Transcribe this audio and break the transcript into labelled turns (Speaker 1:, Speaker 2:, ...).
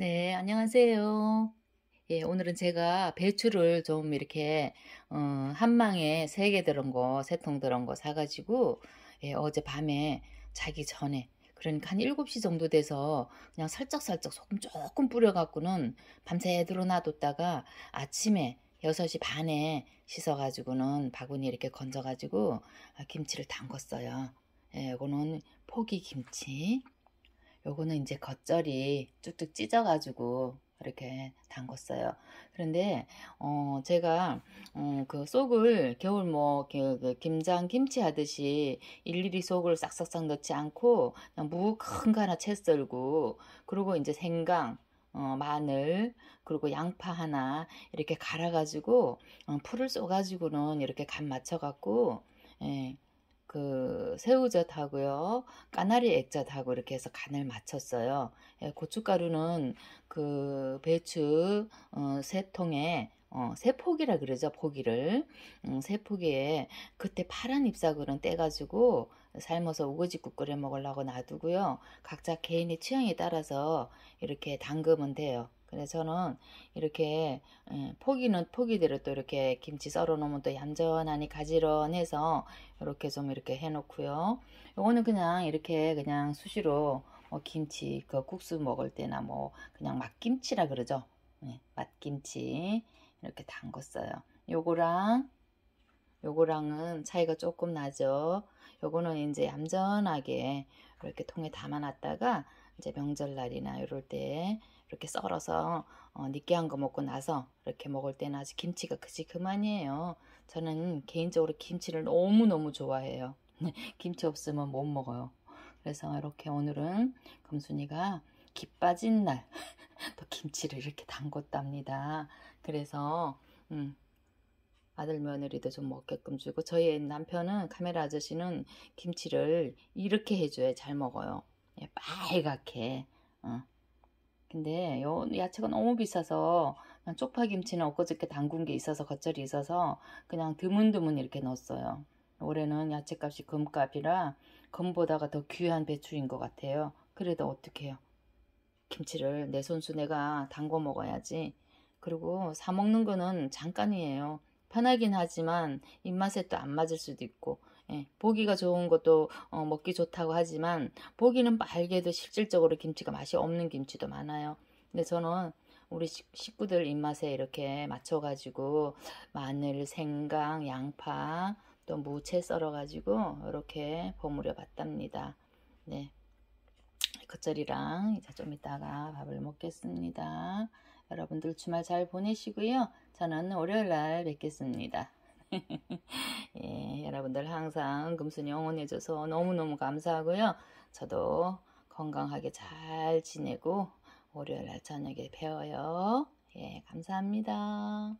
Speaker 1: 네, 안녕하세요. 예, 오늘은 제가 배추를 좀 이렇게 어, 한망에 세 개 들은 거, 세 통 들은 거 사가지고 예, 어제 밤에 자기 전에 그러니까 한 7시 정도 돼서 그냥 살짝살짝 소금 조금 뿌려갖고는 밤새 들어놔뒀다가 아침에 6시 반에 씻어가지고는 바구니 이렇게 건져가지고 아, 김치를 담궜어요. 예, 이거는 포기 김치. 요거는 이제 겉절이 쭉쭉 찢어가지고 이렇게 담궜어요. 그런데 어 제가 어 그 속을 겨울 뭐 그 김장 김치 하듯이 일일이 속을 싹싹싹 넣지 않고 그냥 무 큰 거 하나 채 썰고 그리고 이제 생강 어, 마늘 그리고 양파 하나 이렇게 갈아가지고 어, 풀을 쏘가지고는 이렇게 간 맞춰갖고 예, 그 새우젓하고요, 까나리 액젓하고 이렇게 해서 간을 맞췄어요. 예, 고춧가루는 그 배추 어, 세 통에 어, 세 포기라 그러죠, 포기를. 음, 세 포기에 그때 파란 잎사귀는 떼가지고 삶아서 우거지국 끓여 먹으려고 놔두고요. 각자 개인의 취향에 따라서 이렇게 담그면 돼요. 그래서 저는 이렇게 예, 포기는 포기대로 또 이렇게 김치 썰어 놓으면 또 얌전하니 가지런해서 이렇게 좀 이렇게 해 놓고요. 요거는 그냥 이렇게 그냥 수시로 뭐 김치 그 국수 먹을 때나 뭐 그냥 맛김치라 그러죠. 네, 맛김치 이렇게 담궜어요. 요거랑 요거랑은 차이가 조금 나죠. 요거는 이제 얌전하게 이렇게 통에 담아놨다가 이제 명절날이나 이럴 때 이렇게 썰어서 어, 느끼한 거 먹고 나서 이렇게 먹을 때는 아주 김치가 그지 그만이에요. 저는 개인적으로 김치를 너무너무 좋아해요. 네, 김치 없으면 못 먹어요. 그래서 이렇게 오늘은 금순이가 기 빠진 날 또 김치를 이렇게 담궜답니다. 그래서 음, 아들 며느리도 좀 먹게끔 주고 저희 남편은 카메라 아저씨는 김치를 이렇게 해줘야 잘 먹어요. 예, 빨갛게 어. 근데 요 야채가 너무 비싸서 그냥 쪽파김치는 엊그저께 담근 게 있어서 겉절이 있어서 그냥 드문드문 이렇게 넣었어요 올해는 야채값이 금값이라 금보다가 더 귀한 배추인 것 같아요 그래도 어떡해요 김치를 내 손수 내가 담궈 먹어야지 그리고 사 먹는 거는 잠깐이에요 편하긴 하지만 입맛에 또 안 맞을 수도 있고 예, 보기가 좋은 것도 어, 먹기 좋다고 하지만 보기는 빨개도 실질적으로 김치가 맛이 없는 김치도 많아요. 근데 저는 우리 식구들 입맛에 이렇게 맞춰가지고 마늘, 생강, 양파, 또 무채 썰어가지고 이렇게 버무려 봤답니다. 네. 겉절이랑 이제 좀 이따가 밥을 먹겠습니다. 여러분들 주말 잘 보내시고요. 저는 월요일날 뵙겠습니다. 예. 여러분들 항상 금순이 응원해줘서 너무너무 감사하고요. 저도 건강하게 잘 지내고 월요일 날 저녁에 배워요. 예, 감사합니다.